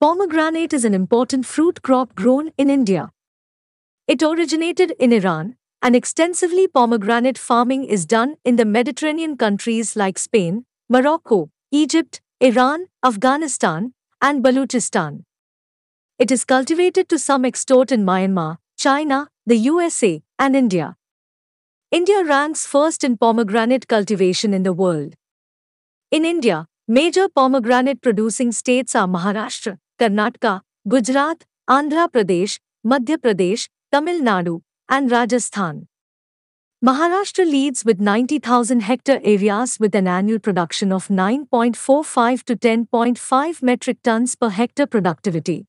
Pomegranate is an important fruit crop grown in India. It originated in Iran, and extensively pomegranate farming is done in the Mediterranean countries like Spain, Morocco, Egypt, Iran, Afghanistan, and Balochistan. It is cultivated to some extent in Myanmar, China, the USA, and India. India ranks first in pomegranate cultivation in the world. In India, major pomegranate producing states are Maharashtra, Karnataka, Gujarat, Andhra Pradesh, Madhya Pradesh, Tamil Nadu, and Rajasthan. Maharashtra leads with 90,000 hectare areas with an annual production of 9.45 to 10.5 metric tons per hectare productivity.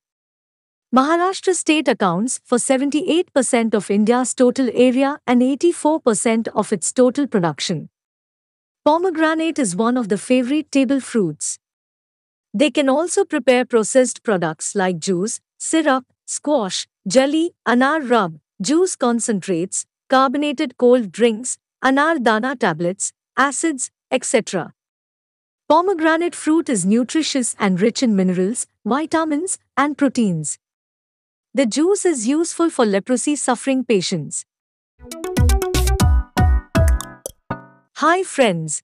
Maharashtra state accounts for 78% of India's total area and 84% of its total production. Pomegranate is one of the favorite table fruits. They can also prepare processed products like juice, syrup, squash, jelly, anar rub, juice concentrates, carbonated cold drinks, anar dana tablets, acids, etc. Pomegranate fruit is nutritious and rich in minerals, vitamins, and proteins. The juice is useful for leprosy suffering patients. Hi friends,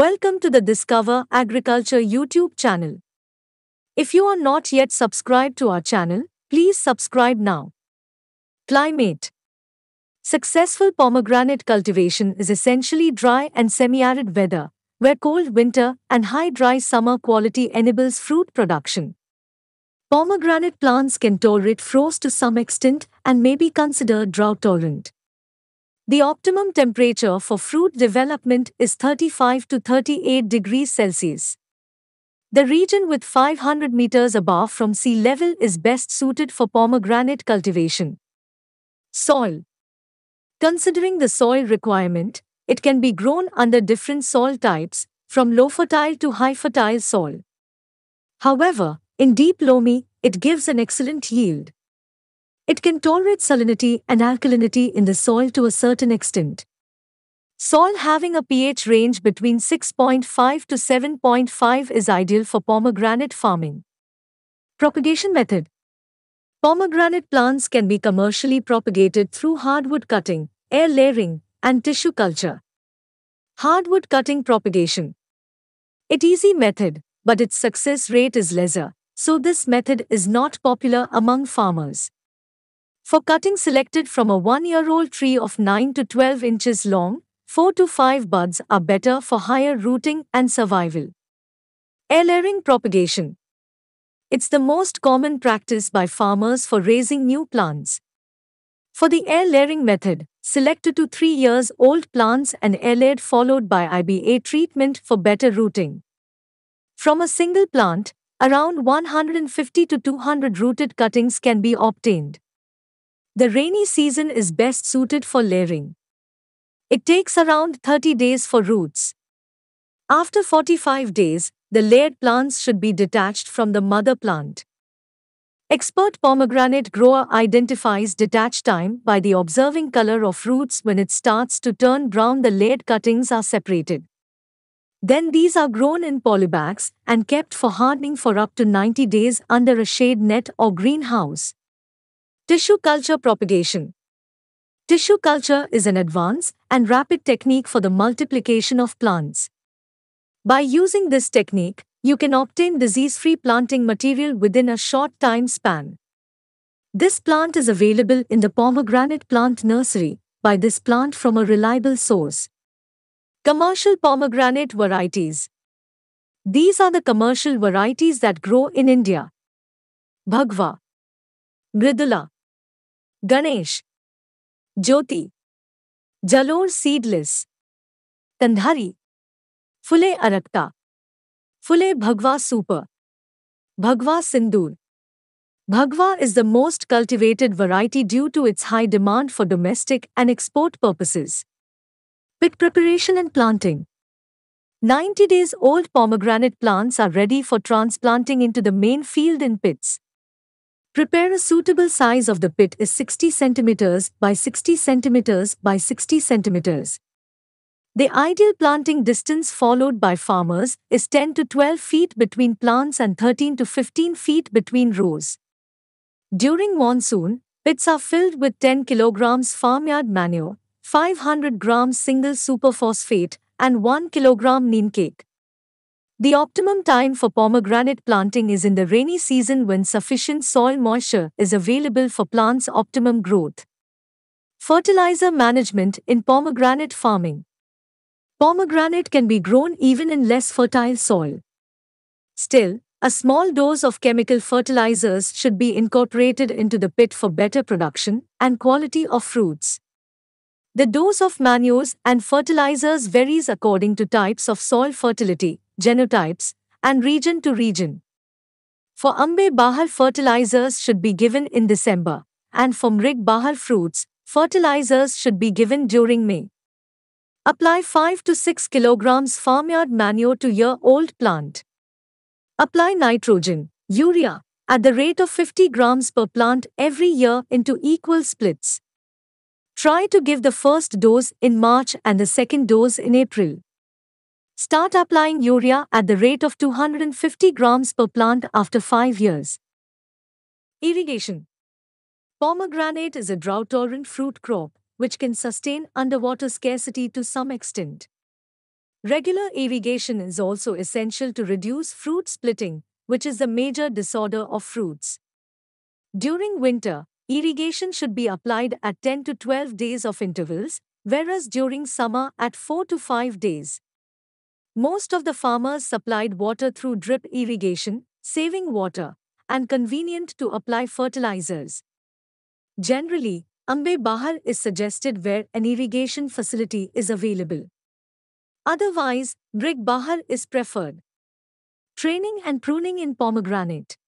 Welcome to the Discover Agriculture YouTube channel. If you are not yet subscribed to our channel, please subscribe now. Climate Successful pomegranate cultivation is essentially dry and semi-arid weather, where cold winter and high dry summer quality enables fruit production. Pomegranate plants can tolerate frost to some extent and may be considered drought tolerant. The optimum temperature for fruit development is 35 to 38 degrees Celsius. The region with 500 meters above from sea level is best suited for pomegranate cultivation. Soil Considering the soil requirement, it can be grown under different soil types, from low fertile to high fertile soil. However, in deep loamy, it gives an excellent yield. It can tolerate salinity and alkalinity in the soil to a certain extent. Soil having a pH range between 6.5 to 7.5 is ideal for pomegranate farming. Propagation method Pomegranate plants can be commercially propagated through hardwood cutting, air layering, and tissue culture. Hardwood cutting propagation. It easy method, but its success rate is lesser, so this method is not popular among farmers. For cutting selected from a 1-year-old tree of 9 to 12 inches long, 4 to 5 buds are better for higher rooting and survival. Air layering propagation. It's the most common practice by farmers for raising new plants. For the air layering method, select 2 to 3 years old plants and air layered followed by IBA treatment for better rooting. From a single plant, around 150 to 200 rooted cuttings can be obtained. The rainy season is best suited for layering. It takes around 30 days for roots. After 45 days, the layered plants should be detached from the mother plant. Expert pomegranate grower identifies detach time by the observing color of roots when it starts to turn brown the layered cuttings are separated. Then these are grown in polybags and kept for hardening for up to 90 days under a shade net or greenhouse. Tissue culture propagation. Tissue culture is an advanced and rapid technique for the multiplication of plants. By using this technique, you can obtain disease-free planting material within a short time span. This plant is available in the pomegranate plant nursery. Buy this plant from a reliable source. Commercial pomegranate varieties. These are the commercial varieties that grow in India. Bhagwa, Mridula, Ganesh, Jyoti, Jalore seedless, Tandhari, Fule Arakta, Fule Bhagwa super, Bhagwa Sindoor. Bhagwa is the most cultivated variety due to its high demand for domestic and export purposes. Pit preparation and planting. 90 days old pomegranate plants are ready for transplanting into the main field in pits. Prepare a suitable size of the pit is 60 cm by 60 cm by 60 cm. The ideal planting distance followed by farmers is 10 to 12 feet between plants and 13 to 15 feet between rows. During monsoon, pits are filled with 10 kg farmyard manure, 500 g single superphosphate, and 1 kg neem cake. The optimum time for pomegranate planting is in the rainy season when sufficient soil moisture is available for plants' optimum growth. Fertilizer management in pomegranate farming. Pomegranate can be grown even in less fertile soil. Still, a small dose of chemical fertilizers should be incorporated into the pit for better production and quality of fruits. The dose of manures and fertilizers varies according to types of soil fertility, genotypes, and region to region. For Ambe Bahal fertilizers should be given in December, and for Mrig Bahal fruits, fertilizers should be given during May. Apply 5 to 6 kilograms farmyard manure to year-old plant. Apply nitrogen, urea, at the rate of 50 grams per plant every year into equal splits. Try to give the first dose in March and the second dose in April. Start applying urea at the rate of 250 grams per plant after 5 years. Irrigation Pomegranate is a drought-tolerant fruit crop, which can sustain underwater scarcity to some extent. Regular irrigation is also essential to reduce fruit splitting, which is the major disorder of fruits. During winter, irrigation should be applied at 10 to 12 days of intervals, whereas during summer at 4 to 5 days. Most of the farmers supplied water through drip irrigation, saving water, and convenient to apply fertilizers. Generally, Ambe Bahar is suggested where an irrigation facility is available. Otherwise, brick Bahar is preferred. Training and pruning in pomegranate.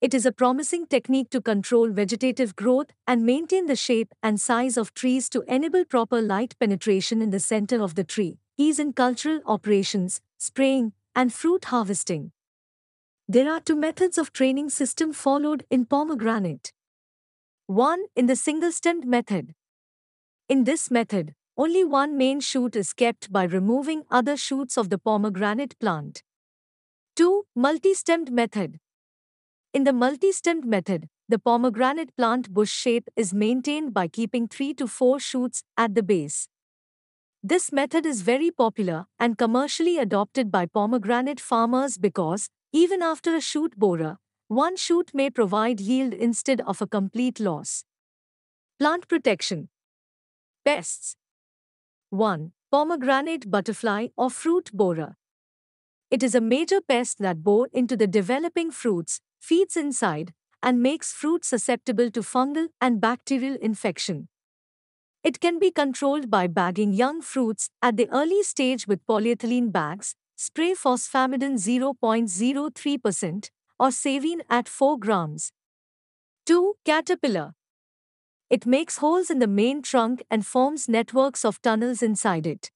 It is a promising technique to control vegetative growth and maintain the shape and size of trees to enable proper light penetration in the center of the tree. He's in cultural operations, spraying, and fruit harvesting. There are two methods of training system followed in pomegranate. One in the single stemmed method. In this method, only one main shoot is kept by removing other shoots of the pomegranate plant. 2. Multi-stemmed method. In the multi-stemmed method, the pomegranate plant bush shape is maintained by keeping 3 to 4 shoots at the base. This method is very popular and commercially adopted by pomegranate farmers because, even after a shoot borer, one shoot may provide yield instead of a complete loss. Plant protection. Pests. 1. Pomegranate butterfly or fruit borer. It is a major pest that bore into the developing fruits, feeds inside, and makes fruit susceptible to fungal and bacterial infection. It can be controlled by bagging young fruits at the early stage with polyethylene bags, spray phosphamidin 0.03% or savine at 4 grams. 2. Caterpillar. It makes holes in the main trunk and forms networks of tunnels inside it.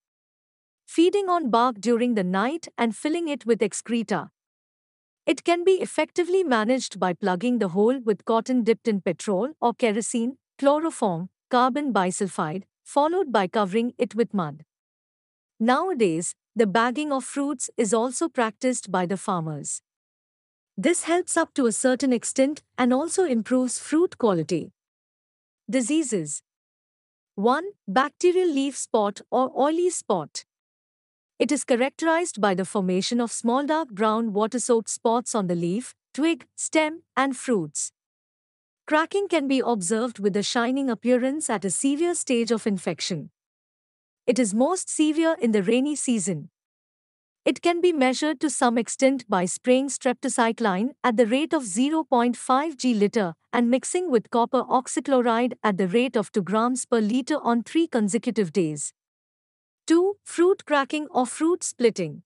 Feeding on bark during the night and filling it with excreta. It can be effectively managed by plugging the hole with cotton dipped in petrol or kerosene, chloroform, carbon bisulfide, followed by covering it with mud. Nowadays, the bagging of fruits is also practiced by the farmers. This helps up to a certain extent and also improves fruit quality. Diseases 1. Bacterial leaf spot or oily spot. It is characterized by the formation of small dark brown water soaked spots on the leaf, twig, stem, and fruits. Cracking can be observed with a shining appearance at a severe stage of infection. It is most severe in the rainy season. It can be measured to some extent by spraying streptocycline at the rate of 0.5 g liter and mixing with copper oxychloride at the rate of 2 grams per liter on 3 consecutive days. 2. Fruit cracking or fruit splitting.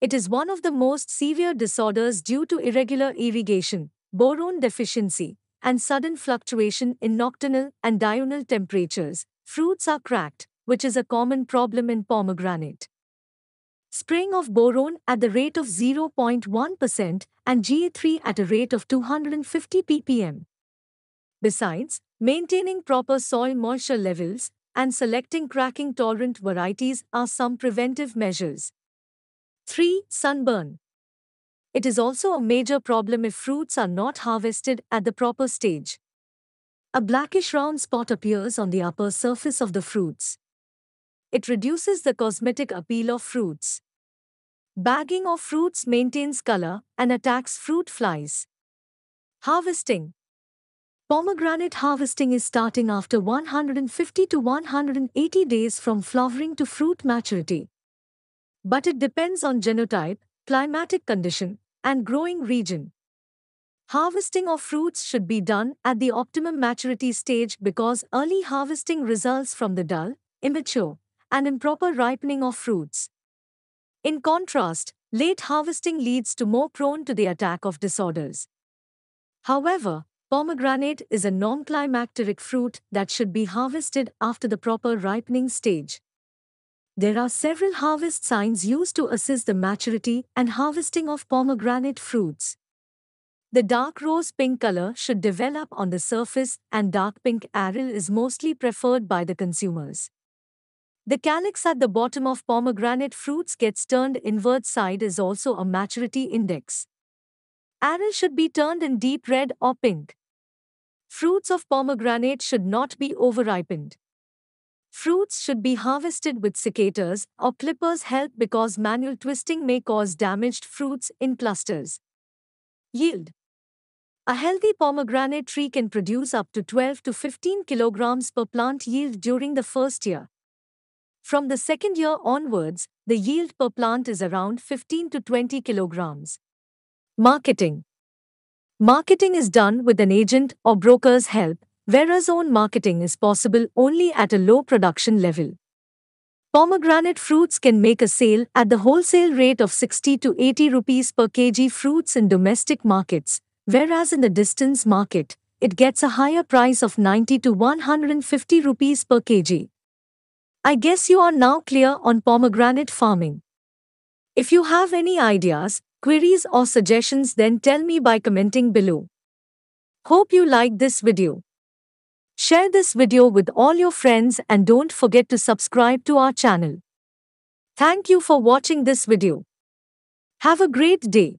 It is one of the most severe disorders due to irregular irrigation, boron deficiency, and sudden fluctuation in nocturnal and diurnal temperatures, fruits are cracked, which is a common problem in pomegranate. Spraying of boron at the rate of 0.1% and GA3 at a rate of 250 ppm. Besides, maintaining proper soil moisture levels and selecting cracking tolerant varieties are some preventive measures. 3. Sunburn it is also a major problem if fruits are not harvested at the proper stage. A blackish round spot appears on the upper surface of the fruits. It reduces the cosmetic appeal of fruits. Bagging of fruits maintains color and attacks fruit flies. Harvesting Pomegranate harvesting is starting after 150 to 180 days from flowering to fruit maturity. But it depends on genotype climatic condition, and growing region. Harvesting of fruits should be done at the optimum maturity stage because early harvesting results from the dull, immature, and improper ripening of fruits. In contrast, late harvesting leads to more prone to the attack of disorders. However, pomegranate is a non-climacteric fruit that should be harvested after the proper ripening stage. There are several harvest signs used to assist the maturity and harvesting of pomegranate fruits. The dark rose pink color should develop on the surface and dark pink aril is mostly preferred by the consumers. The calyx at the bottom of pomegranate fruits gets turned inward side is also a maturity index. Aril should be turned in deep red or pink. Fruits of pomegranate should not be overripened. Fruits should be harvested with secateurs or clippers help because manual twisting may cause damaged fruits in clusters. Yield A healthy pomegranate tree can produce up to 12 to 15 kilograms per plant yield during the first year. From the second year onwards, the yield per plant is around 15 to 20 kilograms. Marketing Marketing is done with an agent or broker's help, whereas own marketing is possible only at a low production level. Pomegranate fruits can make a sale at the wholesale rate of 60 to 80 rupees per kg fruits in domestic markets, whereas in the distance market, it gets a higher price of 90 to 150 rupees per kg. I guess you are now clear on pomegranate farming. If you have any ideas, queries or suggestions then tell me by commenting below. Hope you like this video. Share this video with all your friends and don't forget to subscribe to our channel. Thank you for watching this video. Have a great day.